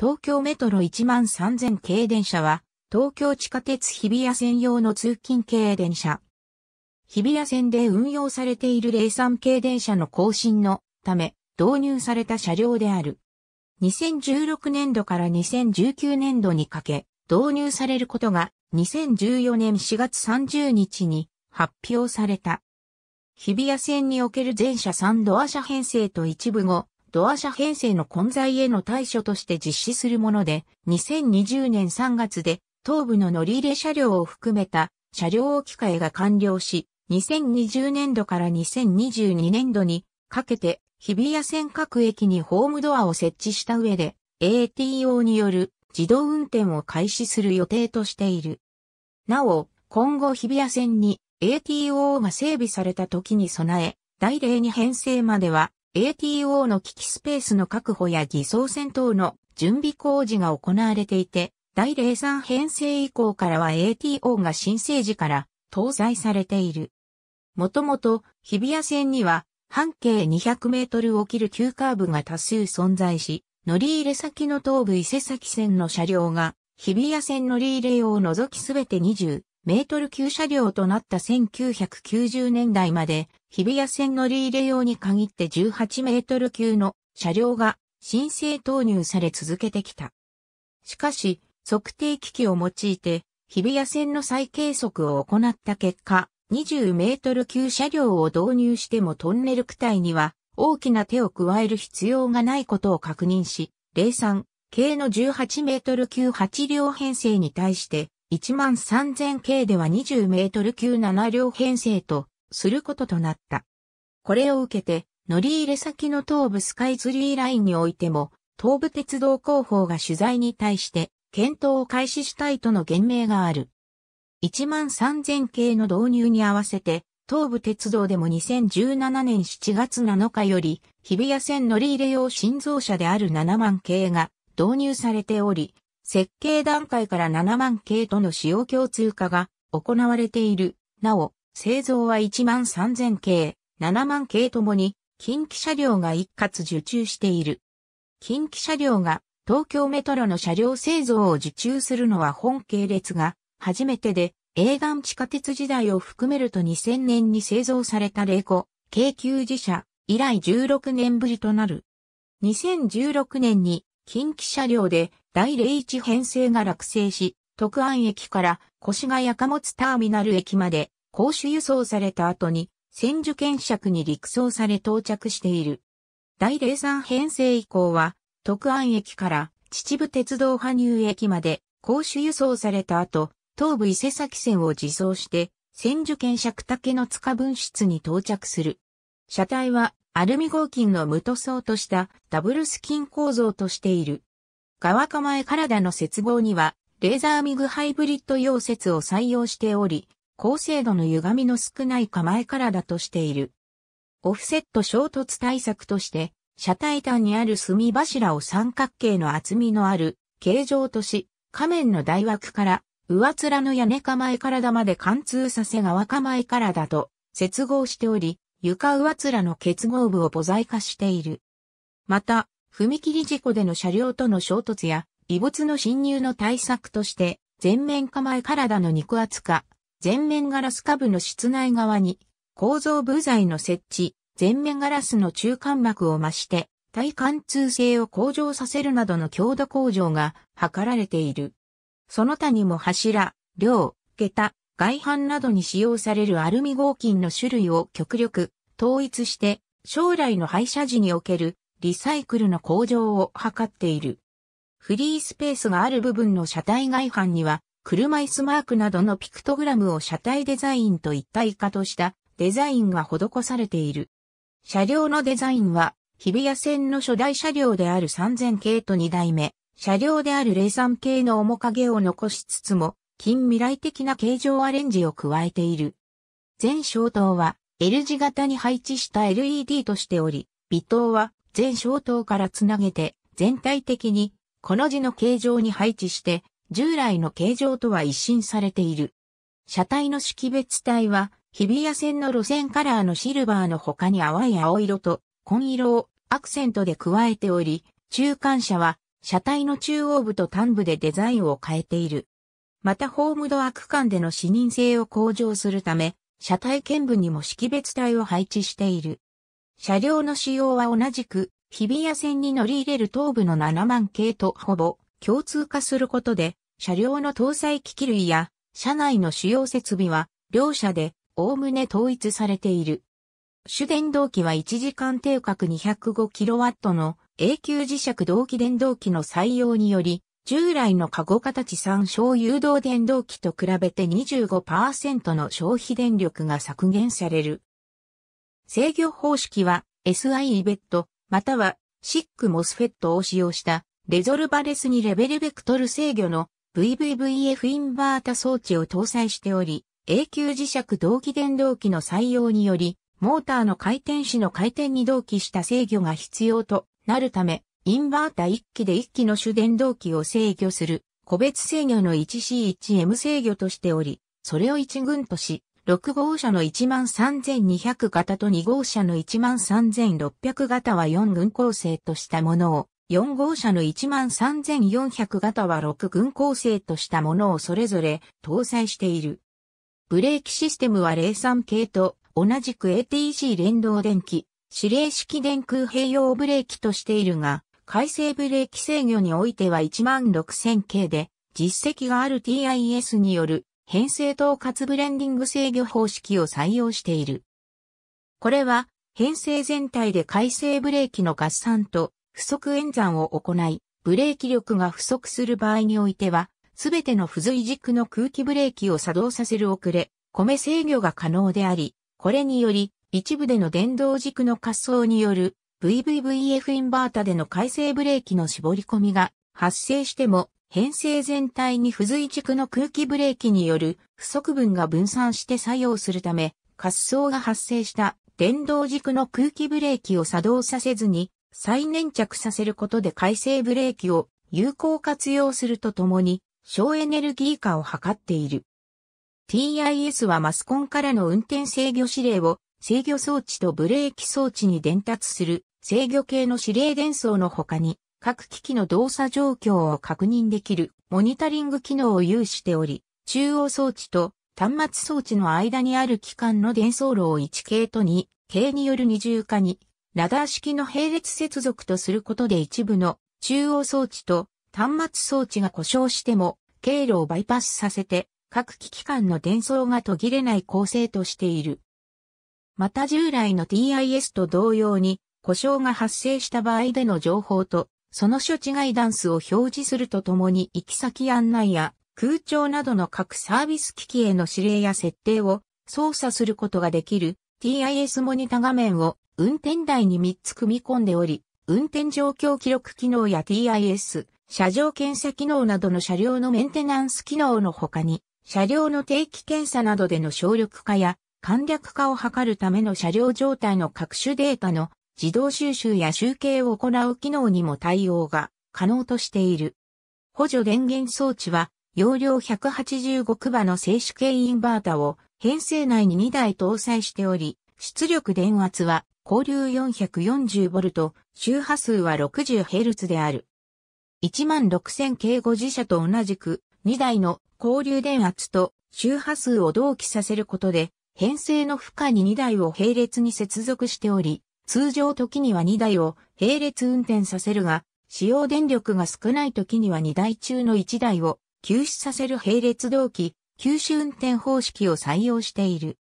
東京メトロ1万3000系電車は、東京地下鉄日比谷線用の通勤系電車。日比谷線で運用されている03系電車の更新のため導入された車両である。2016年度から2019年度にかけ導入されることが2014年4月30日に発表された。日比谷線における全車3ドア車編成と一部後、ドア車編成の混在への対処として実施するもので、2020年3月で東部の乗り入れ車両を含めた車両置き換えが完了し、2020年度から2022年度にかけて日比谷線各駅にホームドアを設置した上で ATO による自動運転を開始する予定としている。なお、今後日比谷線に ATO が整備された時に備え、大礼に編成までは ATO の機器スペースの確保や偽装戦等の準備工事が行われていて、第03編成以降からは ATO が新生時から搭載されている。もともと日比谷線には半径200メートルを切る急カーブが多数存在し、乗り入れ先の東部伊勢崎線の車両が日比谷線乗り入れ用を除きすべて20メートル級車両となった1990年代まで日比谷線乗り入れ用に限って18メートル級の車両が申請投入され続けてきた。しかし、測定機器を用いて日比谷線の再計測を行った結果、20メートル級車両を導入してもトンネル区体には大きな手を加える必要がないことを確認し、03系の18メートル級8両編成に対して13000系では20メートル級7両編成とすることとなった。これを受けて、乗り入れ先の東部スカイツリーラインにおいても、東部鉄道広報が取材に対して、検討を開始したいとの言明がある。13000系の導入に合わせて、東武鉄道でも2017年7月7日より、日比谷線乗り入れ用新造車である7万系が導入されており、設計段階から7万系との使用共通化が行われている。なお、製造は1万3000系、7万系ともに近畿車両が一括受注している。近畿車両が東京メトロの車両製造を受注するのは本系列が初めてで、映画地下鉄時代を含めると2000年に製造されたレ個、京急自社以来16年ぶりとなる。2016年に近畿車両で第01編成が落成し、特安駅から越谷貨物ターミナル駅まで公主輸送された後に千住検釈に陸送され到着している。第03編成以降は特安駅から秩父鉄道羽生駅まで公主輸送された後、東武伊勢崎線を自走して千住検釈竹の塚分室に到着する。車体はアルミ合金の無塗装としたダブルスキン構造としている。側構え体の接合には、レーザーミグハイブリッド溶接を採用しており、高精度の歪みの少ない構え体としている。オフセット衝突対策として、車体端にある墨柱を三角形の厚みのある形状とし、仮面の台枠から上面の屋根構え体まで貫通させ側構え体と接合しており、床上面の結合部を母材化している。また、踏切事故での車両との衝突や、異物の侵入の対策として、全面構え体の肉厚化、全面ガラス下部の室内側に、構造部材の設置、全面ガラスの中間膜を増して、体貫通性を向上させるなどの強度向上が図られている。その他にも柱、量、桁、外反などに使用されるアルミ合金の種類を極力統一して、将来の廃車時におけるリサイクルの向上を図っている。フリースペースがある部分の車体外反には、車椅子マークなどのピクトグラムを車体デザインと一体化としたデザインが施されている。車両のデザインは、日比谷線の初代車両である3000系と2代目、車両である03系の面影を残しつつも、近未来的な形状アレンジを加えている。全小灯は L 字型に配置した LED としており、微灯は全小灯からつなげて、全体的に、この字の形状に配置して、従来の形状とは一新されている。車体の識別体は、日比谷線の路線カラーのシルバーの他に淡い青色と紺色をアクセントで加えており、中間車は車体の中央部と端部でデザインを変えている。またホームドア区間での視認性を向上するため、車体見部にも識別体を配置している。車両の使用は同じく、日比谷線に乗り入れる東部の7万系とほぼ共通化することで、車両の搭載機器類や車内の主要設備は両社でおおむね統一されている。主電動機は1時間定格 205kW の永久磁石同期電動機の採用により、従来のカゴ形参小誘導電動機と比べて25%の消費電力が削減される。制御方式は SI イベット、または SIC モスフェットを使用したレゾルバレスにレベルベクトル制御の VVVF インバータ装置を搭載しており、永久磁石同期電動機の採用により、モーターの回転子の回転に同期した制御が必要となるため、インバータ1機で1機の主電動機を制御する個別制御の 1C1M 制御としており、それを1群とし、6号車の13200型と2号車の13600型は4軍構成としたものを、4号車の13400型は6軍構成としたものをそれぞれ搭載している。ブレーキシステムは03系と同じく a t g 連動電気、指令式電空併用ブレーキとしているが、改正ブレーキ制御においては16000系で、実績がある TIS による編成統括ブレンディング制御方式を採用している。これは、編成全体で回生ブレーキの合算と不足演算を行い、ブレーキ力が不足する場合においては、すべての付随軸の空気ブレーキを作動させる遅れ、米制御が可能であり、これにより、一部での電動軸の滑走による VVVF インバータでの回生ブレーキの絞り込みが発生しても編成全体に付随軸の空気ブレーキによる不足分が分散して作用するため、滑走が発生した電動軸の空気ブレーキを作動させずに再粘着させることで回生ブレーキを有効活用するとともに省エネルギー化を図っている。TIS はマスコンからの運転制御指令を制御装置とブレーキ装置に伝達する制御系の指令伝送の他に各機器の動作状況を確認できるモニタリング機能を有しており、中央装置と端末装置の間にある機関の伝送路を1系と2系による二重化に、ラダー式の並列接続とすることで一部の中央装置と端末装置が故障しても経路をバイパスさせて各機器間の伝送が途切れない構成としている。また従来の TIS と同様に故障が発生した場合での情報とその処置ガイダンスを表示するとともに行き先案内や空調などの各サービス機器への指令や設定を操作することができる TIS モニタ画面を運転台に3つ組み込んでおり、運転状況記録機能や TIS、車上検査機能などの車両のメンテナンス機能の他に、車両の定期検査などでの省力化や簡略化を図るための車両状態の各種データの自動収集や集計を行う機能にも対応が可能としている。補助電源装置は、容量185クバの静止系インバータを編成内に2台搭載しており、出力電圧は交流 440V、周波数は 60Hz である。16000系5自社と同じく2台の交流電圧と周波数を同期させることで、編成の負荷に2台を並列に接続しており、通常時には2台を並列運転させるが、使用電力が少ない時には2台中の1台を休止させる並列動機、休止運転方式を採用している。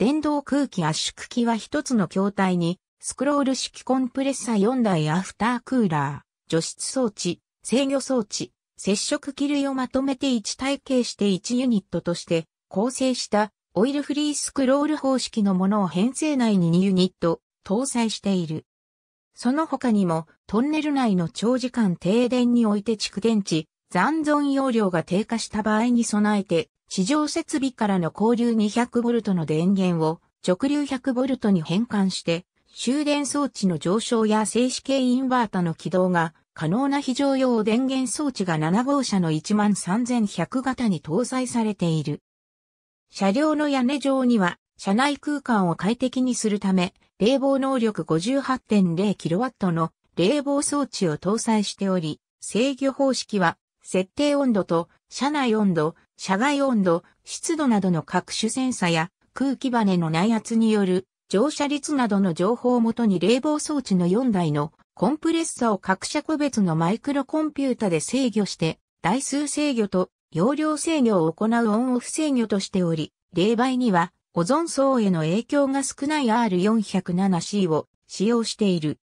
電動空気圧縮機は一つの筐体に、スクロール式コンプレッサー4台アフタークーラー、除湿装置、制御装置、接触機類をまとめて1体系して1ユニットとして構成したオイルフリースクロール方式のものを編成内に2ユニット、搭載している。その他にも、トンネル内の長時間停電において蓄電池、残存容量が低下した場合に備えて、地上設備からの交流 200V の電源を直流 100V に変換して、終電装置の上昇や静止系インバータの起動が可能な非常用電源装置が7号車の13100型に搭載されている。車両の屋根上には車内空間を快適にするため冷房能力 58.0kW の冷房装置を搭載しており、制御方式は、設定温度と車内温度、車外温度、湿度などの各種センサや空気バネの内圧による乗車率などの情報をもとに冷房装置の4台のコンプレッサを各社個別のマイクロコンピュータで制御して台数制御と容量制御を行うオンオフ制御としており、冷媒にはオゾン層への影響が少ない R407C を使用している。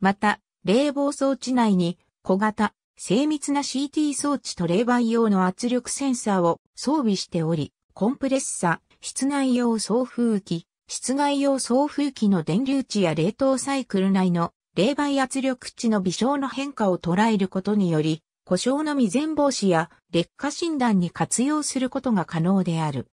また、冷房装置内に小型、精密な CT 装置と冷媒用の圧力センサーを装備しており、コンプレッサ、室内用送風機、室外用送風機の電流値や冷凍サイクル内の冷媒圧力値の微小の変化を捉えることにより、故障の未然防止や劣化診断に活用することが可能である。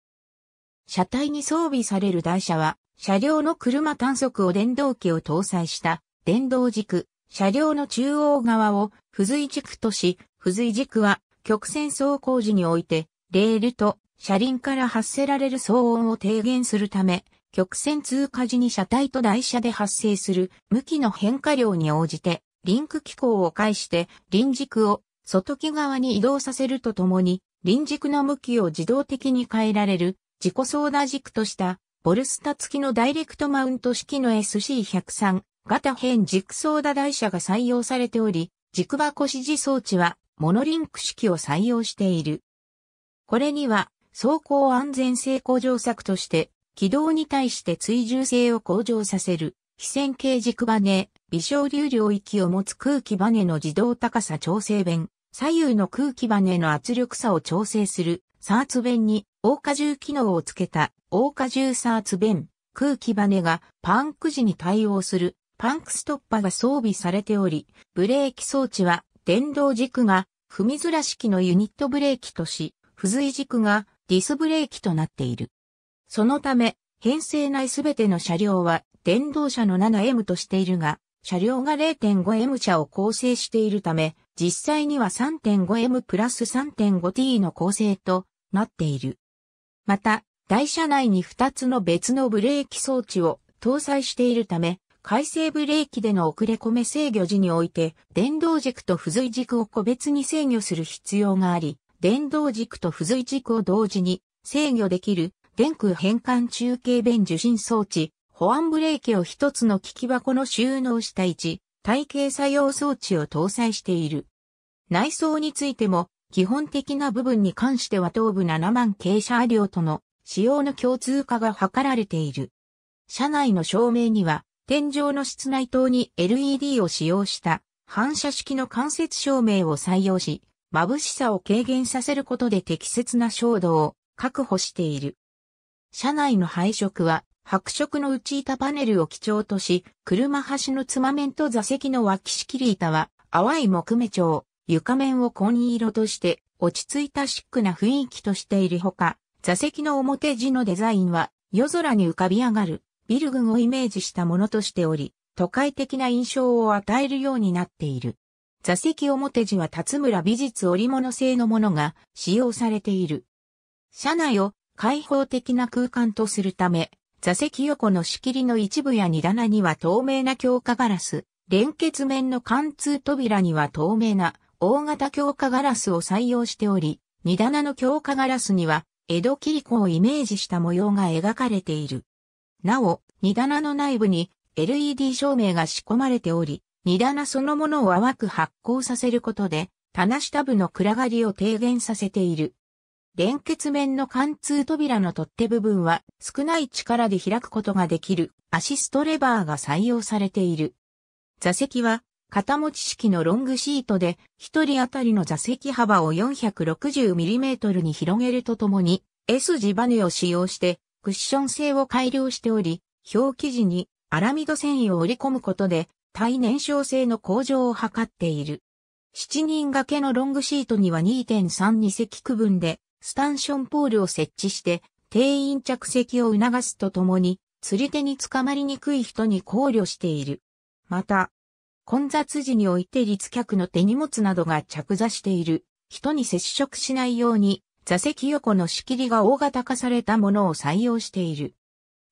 車体に装備される台車は、車両の車単速を電動機を搭載した電動軸、車両の中央側を付随軸とし、付随軸は曲線走行時において、レールと車輪から発せられる騒音を低減するため、曲線通過時に車体と台車で発生する向きの変化量に応じて、リンク機構を介して輪軸を外木側に移動させるとともに、輪軸の向きを自動的に変えられる自己操舵軸としたボルスタ付きのダイレクトマウント式の SC103 型変軸操舵台車が採用されており、軸箱指示装置はモノリンク式を採用している。これには走行安全性向上策として軌道に対して追従性を向上させる非線形軸バネ、微小流領域を持つ空気バネの自動高さ調整弁、左右の空気バネの圧力差を調整するサーツ弁に、大荷重機能をつけた、大荷重サーツ弁、空気バネがパンク時に対応する、パンクストッパが装備されており、ブレーキ装置は、電動軸が、踏みずら式のユニットブレーキとし、付随軸がディスブレーキとなっている。そのため、編成内すべての車両は電動車の 7M としているが、車両が 0.5M 車を構成しているため、実際には 3.5M プラス 3.5T の構成となっている。また、台車内に2つの別のブレーキ装置を搭載しているため、回生ブレーキでの遅れ込め制御時において、電動軸と付随軸を個別に制御する必要があり、電動軸と付随軸を同時に制御できる電空変換中継弁受信装置、保安ブレーキを一つの機器箱の収納した位置、体系作用装置を搭載している。内装についても基本的な部分に関しては東部7万傾斜量との使用の共通化が図られている。車内の照明には、天井の室内灯に LED を使用した反射式の間接照明を採用し、眩しさを軽減させることで適切な照度を確保している。車内の配色は白色の内板パネルを基調とし、車端のつまめんと座席の脇仕切り板は淡い木目調、床面を紺色として落ち着いたシックな雰囲気としているほか、座席の表地のデザインは夜空に浮かび上がるビル群をイメージしたものとしており、都会的な印象を与えるようになっている。座席表地は辰村美術織物製のものが使用されている。車内を開放的な空間とするため、座席横の仕切りの一部や荷棚には透明な強化ガラス、連結面の貫通扉には透明な大型強化ガラスを採用しており、荷棚の強化ガラスには、江戸切子をイメージした模様が描かれている。なお、荷棚の内部に LED 照明が仕込まれており、荷棚そのものを淡く発光させることで、棚下部の暗がりを低減させている。連結面の貫通扉の取っ手部分は少ない力で開くことができるアシストレバーが採用されている。座席は肩持ち式のロングシートで、一人当たりの座席幅を 460mm に広げるとともに、S 字バネを使用して、クッション性を改良しており、表記時にアラミド繊維を織り込むことで、耐燃焼性の向上を図っている。7人掛けのロングシートには2.32席区分で、スタンションポールを設置して、定員着席を促すとともに、釣り手につかまりにくい人に考慮している。また、混雑時において立客の手荷物などが着座している、人に接触しないように、座席横の仕切りが大型化されたものを採用している。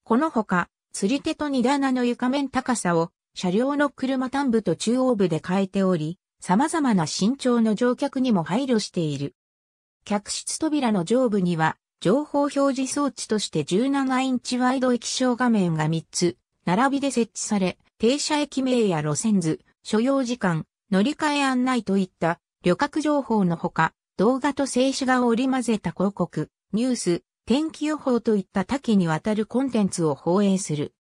このほか、釣り手と荷棚の床面高さを、車両の車端部と中央部で変えており、様々な身長の乗客にも配慮している。客室扉の上部には、情報表示装置として17インチワイド液晶画面が3つ、並びで設置され、停車駅名や路線図、所要時間、乗り換え案内といった旅客情報のほか、動画と静止画を織り交ぜた広告、ニュース、天気予報といった多岐にわたるコンテンツを放映する。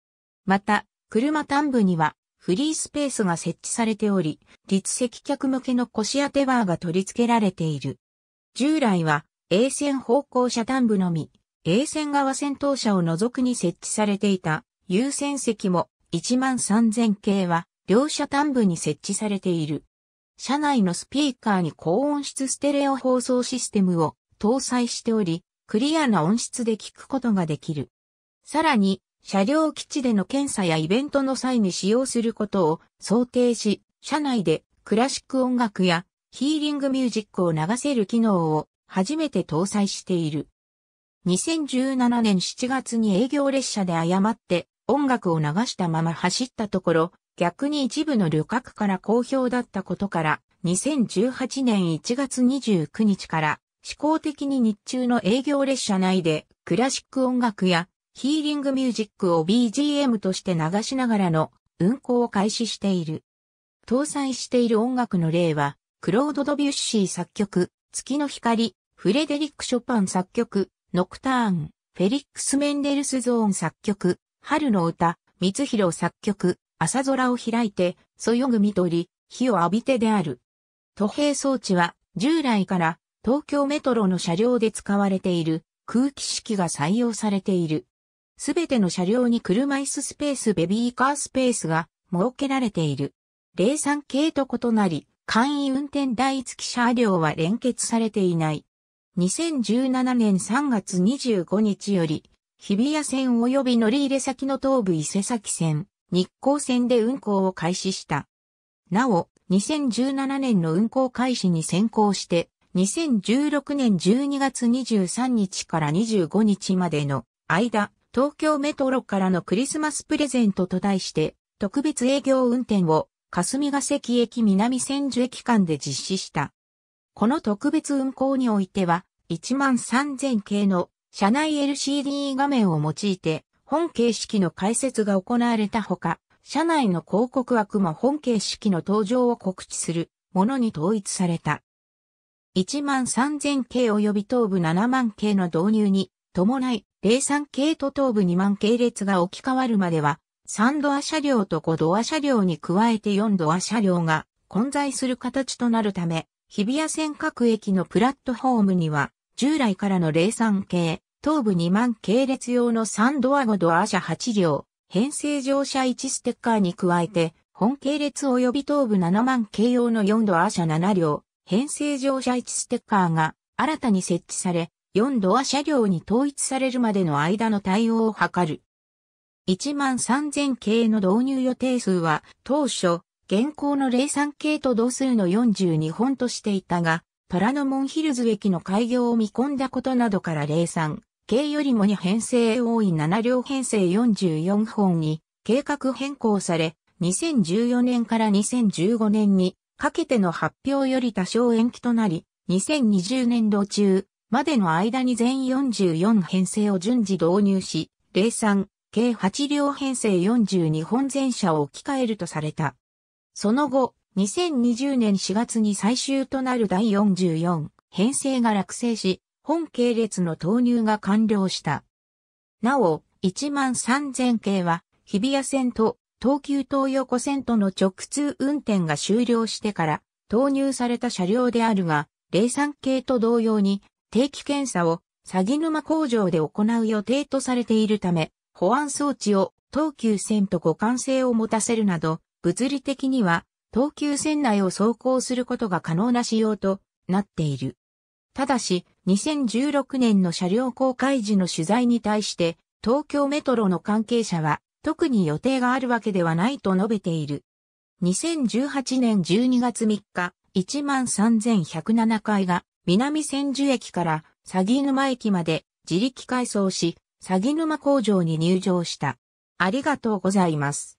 また、車端部にはフリースペースが設置されており、立席客向けの腰当てバーが取り付けられている。従来は、A 線方向車端部のみ、A 線側先頭車を除くに設置されていた優先席も13000系は両車端部に設置されている。車内のスピーカーに高音質ステレオ放送システムを搭載しており、クリアな音質で聞くことができる。さらに、車両基地での検査やイベントの際に使用することを想定し、車内でクラシック音楽やヒーリングミュージックを流せる機能を初めて搭載している。2017年7月に営業列車で誤って音楽を流したまま走ったところ、逆に一部の旅客から好評だったことから、2018年1月29日から試行的に日中の営業列車内でクラシック音楽やヒーリングミュージックを BGM として流しながらの運行を開始している。搭載している音楽の例は、クロード・ドビュッシー作曲、月の光、フレデリック・ショパン作曲、ノクターン、フェリックス・メンデルスゾーン作曲、春の歌、光弘作曲、朝空を開いて、そよぐ緑、火を浴びてである。都兵装置は、従来から東京メトロの車両で使われている空気式が採用されている。すべての車両に車椅子スペースベビーカースペースが設けられている。零3系と異なり、簡易運転第一機車両は連結されていない。2017年3月25日より、日比谷線及び乗り入れ先の東武伊勢崎線、日光線で運行を開始した。なお、2017年の運行開始に先行して、2016年12月23日から25日までの間、東京メトロからのクリスマスプレゼントと題して、特別営業運転を霞ヶ関駅南千住駅間で実施した。この特別運行においては、1万3000系の社内 LCD 画面を用いて本形式の解説が行われたほか、社内の広告枠も本形式の登場を告知するものに統一された。1万3000系及び東部7万系の導入に伴い、03系と東部2万系列が置き換わるまでは、3ドア車両と5ドア車両に加えて4ドア車両が混在する形となるため、日比谷線各駅のプラットホームには従来からの零産系、頭部2万系列用の3ドア5ドア車8両、編成乗車1ステッカーに加えて、本系列及び頭部7万系用の4ドア車7両、編成乗車1ステッカーが新たに設置され、4ドア車両に統一されるまでの間の対応を図る。1万3000系の導入予定数は当初、現行の03系と同数の42本としていたが、ラノモンヒルズ駅の開業を見込んだことなどから零三計よりも2編成多い7両編成44本に計画変更され、2014年から2015年にかけての発表より多少延期となり、2020年度中までの間に全44編成を順次導入し、零三計8両編成42本全車を置き換えるとされた。その後、2020年4月に最終となる第44編成が落成し、本系列の投入が完了した。なお、1万3000系は日比谷線と東急東横線との直通運転が終了してから投入された車両であるが、03系と同様に定期検査を鷺沼工場で行う予定とされているため、保安装置を東急線と互換性を持たせるなど、物理的には東急線内を走行することが可能な仕様となっている。ただし、2016年の車両公開時の取材に対して、東京メトロの関係者は、特に予定があるわけではないと述べている。2018年12月3日、13107回が、南千住駅から、鷺沼駅まで、自力改装し、鷺沼工場に入場した。ありがとうございます。